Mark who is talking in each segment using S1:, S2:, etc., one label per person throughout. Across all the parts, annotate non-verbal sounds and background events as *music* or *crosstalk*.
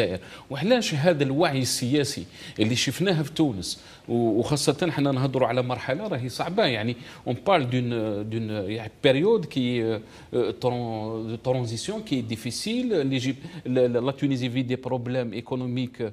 S1: الجزائر وعلاش هذا الوعي السياسي اللي شفناه في تونس وخاصة حنا نهضروا على مرحلة راهي صعبة يعني اون بارل دون دون يعني بيريود كي ترونزيسيون كي ديفيسيل لا تونيزي في دي بروبليم ايكونوميك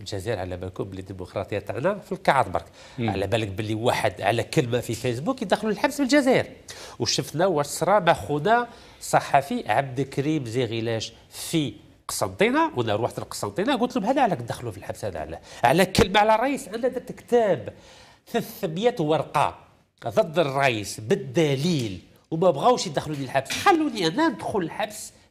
S2: الجزائر على بالكم باللي الديمقراطيه تاعنا في الكعب برك على بالك باللي واحد على كلمه في فيسبوك يدخلوا الحبس بالجزائر وشفنا واش صرا خونا صحفي عبد الكريم زيغيلاش في قسنطينه وانا روحت لقسنطينه قلت لهم هذا عليك دخلوا في الحبس هذا على على كلمه على الرئيس انا درت كتاب 300 ورقه ضد الرئيس بالدليل وما بغاوش يدخلوني الحبس خلوني انا ندخل الحبس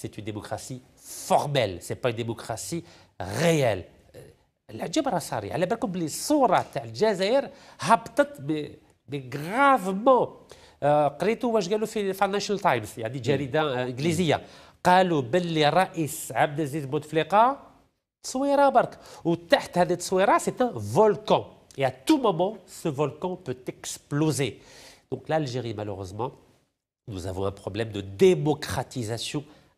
S2: C'est une démocratie formelle, ce n'est pas une démocratie réelle. La Jibra Sari, elle a beaucoup de choses sur le Jazair, mais gravement. Je vais vous dans le Financial Times, il y a des Jérida Inglesiens. Il y a des races de Abdelaziz Bouteflika qui sont en train sous se faire. C'est un volcan. Et à tout moment, ce volcan peut exploser. Donc, l'Algérie, malheureusement, nous avons un problème de démocratisation.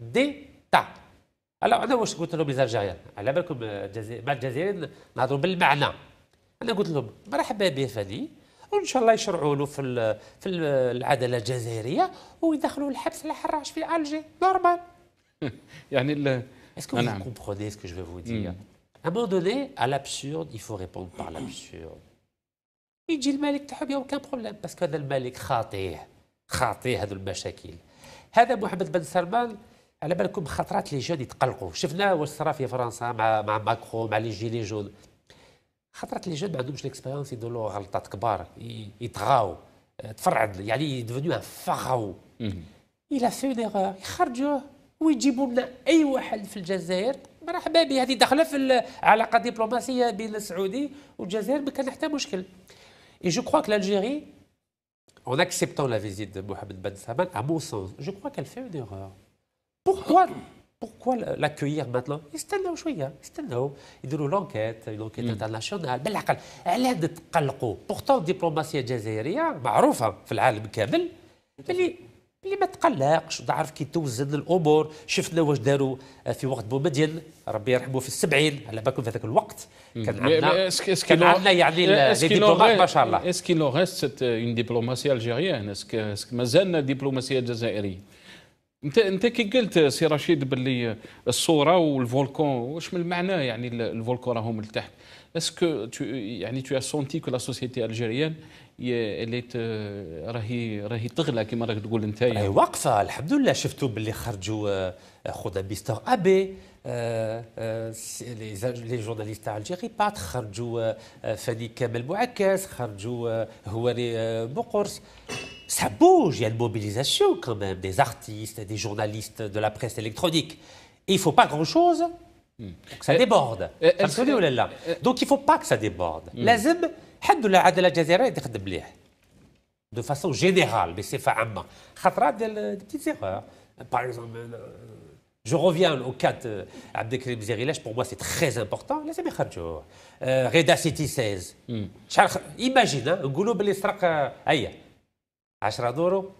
S2: ديتا هلا انا واش قلت لهم الجزائريان على بالكم الجزائر مع الجزائريين نهضروا بالمعنى انا قلت لهم مرحبا به فادي وان شاء الله يشرعوا له في في العداله الجزائريه ويدخلوا الحبس على حراش في الجي نورمال *laughs* يعني اسكو نعم. vous اسكو جو فو je ا vous دوني ا لابسورد يفو ريبوند بار لابسورد يجي الملك تاعهم يا كان بروبليم باسكو هذا الملك خاطيه خاطيه هذو المشاكل هذا محمد بن سلمان على بالكم خطرات لي جون يتقلقوا شفنا واش صرا في فرنسا مع مع ماكرو مع لي جيلي جون خطرات لي جون ما عندهمش ليكسبيريونس يديروا غلطات كبار يتغاو تفرعد يعني ديفوني فغاو الى ايغور يخرجوه ويجيبوا لنا اي واحد في الجزائر مرحبا به هذه داخله في العلاقه الدبلوماسيه بين السعودي والجزائر ما كان حتى مشكل اي جو كخوا كالجيري لالجيري اكسبتون لا فيزيت visite محمد بن سلمان ا à سونس جو je في qu'elle fait pourquoi pourquoi l'accueillir maintenant؟ يستناو شويه يستناو يديروا لونكيت لونكيت انترناسيونال بالعقل علاه تقلقوا بورتون الدبلوماسيه الجزائريه معروفه في العالم كامل بلي اللي ما تقلقش تعرف كي توزن الامور شفنا واش داروا في وقت بومدين
S1: ربي يرحمه في السبعين على بالكم في هذاك الوقت hmm. كان عندنا كان عندنا يعني لي ديبلومات ما شاء الله اسكي لو ريست اون دبلوماسيه الجيريان اسك مازالنا ديبلوماسيه جزائريه انت انت كي قلت سي رشيد باللي الصوره والفولكون واش من المعنى يعني الفولكون راهم لتحت اسكو يعني تو سونتي كو لا سوسيتي الجيريان اللي راهي راهي تغلى كما راك تقول انت اي واقفه الحمد لله شفتوا باللي خرجوا خذ بيستر ابي
S2: لي جورناليست تاع الجيري بات خرجوا فادي كامل بوعكاس خرجوا هواري بقرص ça bouge, il y a une mobilisation quand même des artistes, des journalistes, de la presse électronique. Et il ne faut pas grand-chose pour que ça euh, déborde. Euh, euh, Donc il ne faut pas que ça déborde. Hmm. La De façon générale, mais c'est عامة. خاطر des petites erreurs. Par exemple, je reviens au cas de Abdelkrim pour moi c'est très important. لازم Reda City 16. Hmm. Imagine, hein, un باللي 10 دورو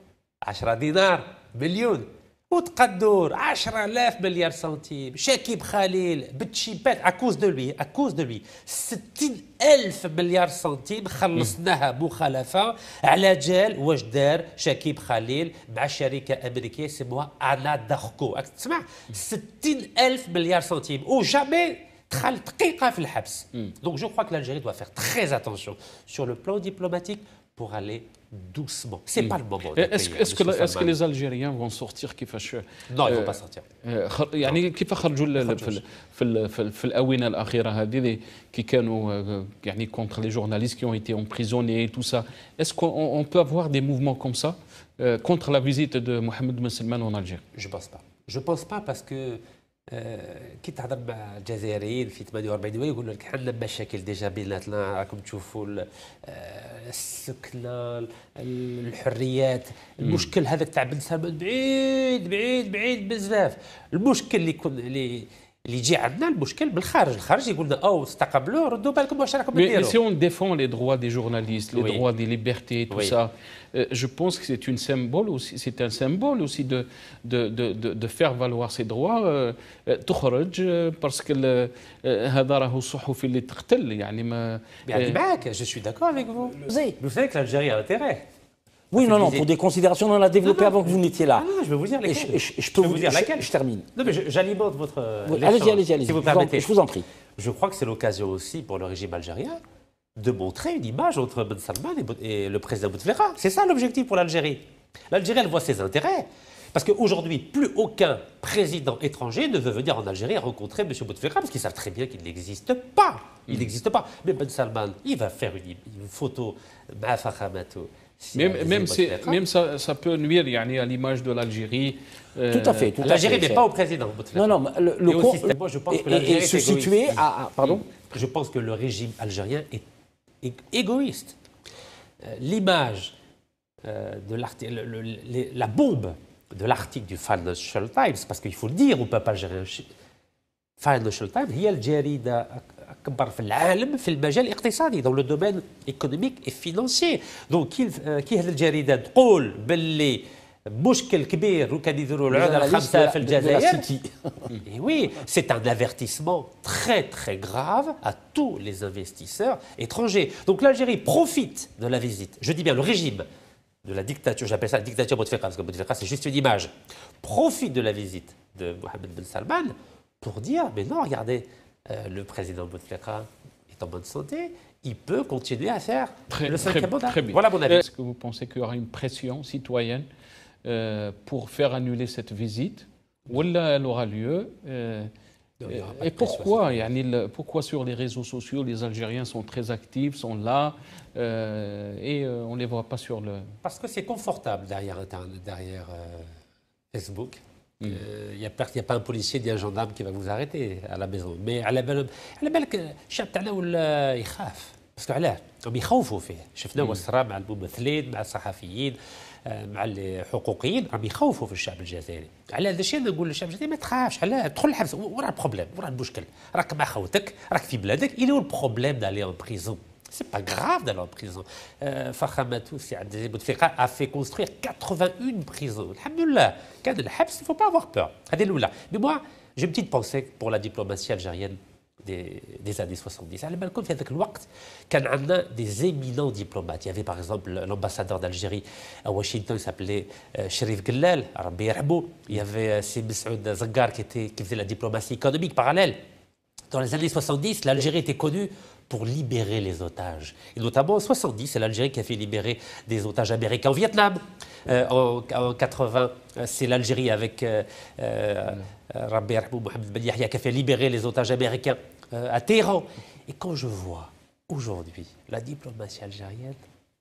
S2: 10 دينار مليون وتقدر 10000 مليار سنتيم شاكيب خليل بالتشيبات اكوز دو لوي اكوز دو لوي 60000 مليار سنتيم خلصناها مخالفه على جال واش دار شاكيب خليل مع شركه امريكيه سموها انا داخكو تسمع 60000 مليار سنتيم وجامي دخل دقيقة في الحبس دونك جو كرو كو لالجيري دو فير تخي اتونسيون سور لو بلان ديبلوماتيك pour aller doucement. Ce n'est pas le moment. Est-ce que, les
S1: Algériens vont sortir Non, ils ne vont euh, pas sortir. Il كيف خرجوا في في في contre les journalistes qui ont été emprisonnés tout ça est-ce qu'on peut avoir des mouvements comme ça euh, contre la visite de Mohamed Ben en Algérie
S2: Je pense pas. Je pense pas parce que آه، كي تهضر مع الجزائريين في 48 دوله يقول لك حنا مشاكل ديجا بيناتنا راكم تشوفوا آه، السكنه الحريات المشكل هذاك تاع بن سلمان بعيد بعيد بعيد بزاف المشكل اللي كن اللي اللي يجي عندنا المشكل بالخارج الخارج يقول لنا او استقبلوا ردوا بالكم واش راكم ديروا مي سي
S1: اون ديفون لي دروا دي جورناليست لي دروا دي ليبرتي تو سا بونس pense que c'est سيمبول symbole aussi, c'est un symbole aussi دو دو de, de faire valoir ses droits euh, euh, تخرج باسكو euh, هذا راهو الصحفي اللي تقتل يعني ما يعني معاك جو سوي داكور افيك فو زي لو فيك الجيري على تيريه Oui, non, non, pour des considérations, on en a développé avant
S2: que vous n'étiez là. non, je vous dire Je, peux vous, dire laquelle. Je, termine. Non, mais j'alimente votre. Euh, allez-y, allez-y, allez-y. Si vous, je vous en prie. Je crois que c'est l'occasion aussi pour le régime algérien de montrer une image entre Ben Salman et, le président Bouteflika. C'est ça l'objectif pour l'Algérie. L'Algérie, elle voit ses intérêts. Parce qu'aujourd'hui, plus aucun président étranger ne veut venir en Algérie rencontrer M. Bouteflika, parce qu'ils savent très bien qu'il n'existe pas. Il mm. n'existe pas. Mais Ben Salman, il va faire une,
S1: une photo, Mafa même, ça, peut nuire à l'image de l'Algérie. Euh, tout à fait. L'Algérie n'est pas au
S2: président. Non, non, le, le moi, je pense et, se situer à, Pardon mm. Je pense que le régime algérien est, égoïste. Euh, l'image euh, de l'article, la bombe de l'article du Financial Times, parce qu'il faut le dire au peuple algérien, Financial Times, il y a dans le domaine économique et financier donc qui euh, est ايكونوميك فينانسي *laughs* oui, c'est un avertissement très très grave à tous les investisseurs étrangers. Donc l'Algérie profite de la visite, je dis bien le régime de la dictature, j'appelle ça la dictature Bouteflika parce que c'est juste une image, profite de la visite de Mohamed Ben Salman pour dire mais
S1: non, regardez, euh, le président Bouteflika est en bonne santé, il peut continuer à faire le cinquième mandat. Voilà mon avis. Euh, est-ce que vous pensez qu'il y aura une pression citoyenne euh, pour faire annuler cette visite Ou elle aura lieu et pourquoi, pourquoi sur les réseaux sociaux, les Algériens sont très actifs, sont là, et on ne les voit pas sur le...
S2: Parce que c'est confortable derrière, derrière Facebook. Il mmh. n'y euh, a, a pas un
S1: policier ni un gendarme qui va vous arrêter
S2: à la maison. Mais à à la belle, ou على بالهم على بالك الشعب تاعنا ولا يخاف باسكو علاه هم يخوفوا فيه شفناه وصرا مع الممثلين مع الصحفيين مع الحقوقيين راهم يخوفوا في الشعب الجزائري على هذا الشيء نقول للشعب الجزائري ما تخافش على تدخل الحبس وراه البروبليم وراه المشكل راك مع خوتك راك في بلادك الى هو البروبليم دالي ان بريزون C'est pas grave d'aller en prison. Euh, Fakhamatou, a fait construire 81 prisons. Alhamdulillah, il ne faut pas avoir peur. Mais moi, j'ai une petite pensée pour la diplomatie algérienne des, années 70. À Malcolm, avec le des éminents diplomates. Il y avait par exemple l'ambassadeur d'Algérie à Washington, il s'appelait Sherif euh, Gellal, Il y avait euh, Sib Saoud qui, qui faisait la diplomatie économique parallèle. Dans les années 70, l'Algérie était connue pour libérer les otages. Et notamment en 70, c'est l'Algérie qui a fait libérer des otages américains au Vietnam. Euh, en, 80, c'est l'Algérie avec euh, euh, Rabbi Abou Mohamed Ben qui a fait libérer les otages américains à Téhéran. Et quand je vois aujourd'hui la diplomatie algérienne,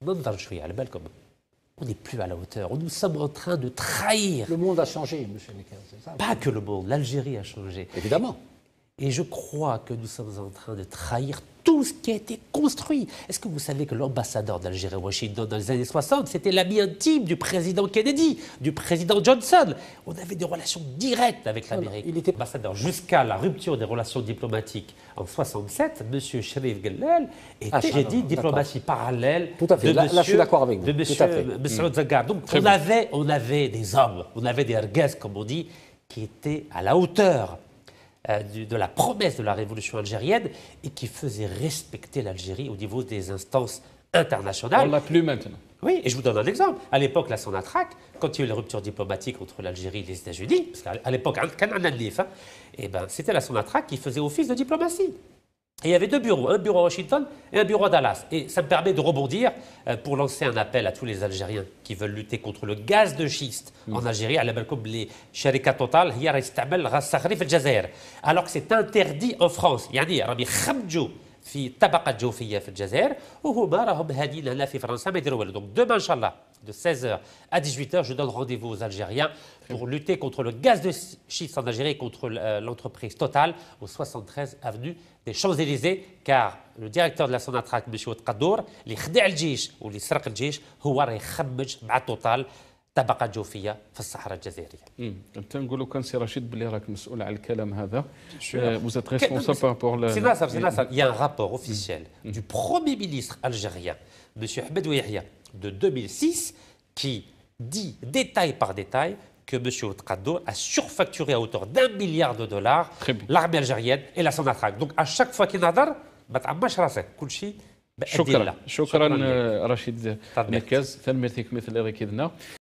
S2: on n'est plus à la hauteur. Nous sommes en train de trahir. Le monde a changé, monsieur Necker, c'est ça Pas que le monde, l'Algérie a changé. Évidemment. Et je crois que nous sommes en train de trahir tout ce qui a été construit. Est-ce que vous savez que l'ambassadeur d'Algérie Washington dans les années 60, c'était l'ami intime du président Kennedy, du président Johnson On avait des relations directes avec l'Amérique. Il était ambassadeur jusqu'à la rupture des relations diplomatiques en 67. M. Sherif Gellel était, j'ai ah, dit, diplomatie parallèle de M. De Donc on avait, on avait des hommes, on avait des ergues, comme on dit, qui étaient à la hauteur euh, de la promesse de la révolution algérienne et qui faisait respecter l'Algérie au niveau des instances internationales. On l'a plus maintenant. Oui, et je vous donne un exemple. À l'époque, la Sonatrac, quand il y a eu la rupture diplomatique entre l'Algérie et les États-Unis, parce qu'à l'époque, hein, eh ben, c'était la Sonatrac qui faisait office de diplomatie. Et il y avait deux bureaux, un bureau à Washington et un bureau à Dallas. Et ça me permet de rebondir euh, pour lancer un appel à tous les Algériens qui veulent lutter contre le gaz de schiste mm. en Algérie. Alors que c'est interdit en France. يعني في الطبقه الجوفيه في الجزائر وهما راهم هادين هنا في فرنسا ما يديروا والو دونك دوما ان شاء الله de 16h à 18h, je donne rendez-vous aux Algériens pour lutter contre le gaz de schiste en Algérie et contre l'entreprise Total au 73 avenue des Champs-Élysées, car le directeur de la Sonatrach, M. Outkaddour, les khdi al-jish ou les sraq al-jish, هو راه يخمج مع توتال طبقة جوفية في الصحراء الجزائرية.
S1: امم طيب، تنقولوا كان سي رشيد بلي راك مسؤول على الكلام هذا. فوز ريسبونسابل بور سي ناصر سي ناصر يا
S2: رابور اوفيسيال دو بروميي مينيستر الجيريان مسيو حمد ويحيى دو 2006 كي دي ديتاي باغ ديتاي كو مسيو Otkado a surfacturé à hauteur d'un milliard de dollars l'armée algérienne et la Sonatrach. Donc à chaque fois qu'il y a un adar, il y a شكرا شكرا
S1: رشيد مركز ثلمتك مثل ركضنا